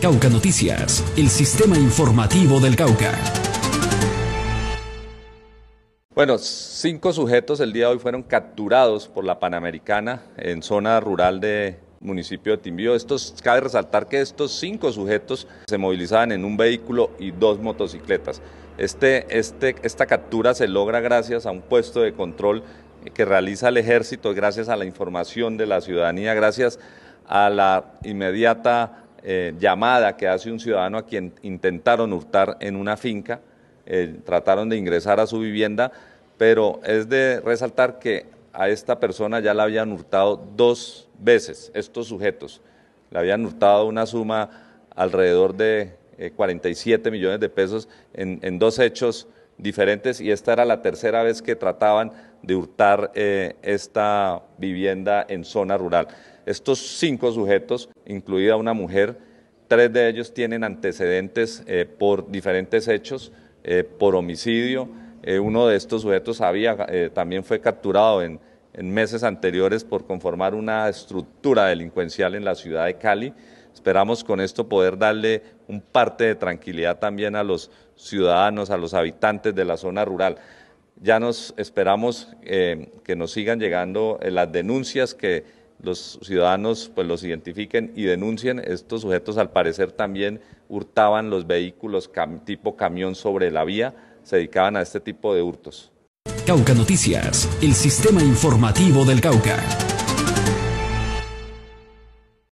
Cauca Noticias, el sistema informativo del Cauca. Bueno, cinco sujetos el día de hoy fueron capturados por la Panamericana en zona rural de municipio de Timbío. Estos, cabe resaltar que estos cinco sujetos se movilizaban en un vehículo y dos motocicletas. Este, este, esta captura se logra gracias a un puesto de control que realiza el ejército, gracias a la información de la ciudadanía, gracias a la inmediata eh, llamada que hace un ciudadano a quien intentaron hurtar en una finca, eh, trataron de ingresar a su vivienda, pero es de resaltar que a esta persona ya la habían hurtado dos veces estos sujetos. Le habían hurtado una suma alrededor de 47 eh, millones de pesos en, en dos hechos diferentes y esta era la tercera vez que trataban de hurtar eh, esta vivienda en zona rural. Estos cinco sujetos, incluida una mujer, tres de ellos tienen antecedentes eh, por diferentes hechos, eh, por homicidio. uno de estos sujetos había, también fue capturado en meses anteriores por conformar una estructura delincuencial en la ciudad de Cali. Esperamos con esto poder darle un parte de tranquilidad también a los ciudadanos, a los habitantes de la zona rural. Ya nos esperamos eh, que nos sigan llegando eh, las denuncias que los ciudadanos pues los identifiquen y denuncien. Estos sujetos al parecer también hurtaban los vehículos tipo camión sobre la vía, se dedicaban a este tipo de hurtos. Cauca Noticias, el sistema informativo del Cauca.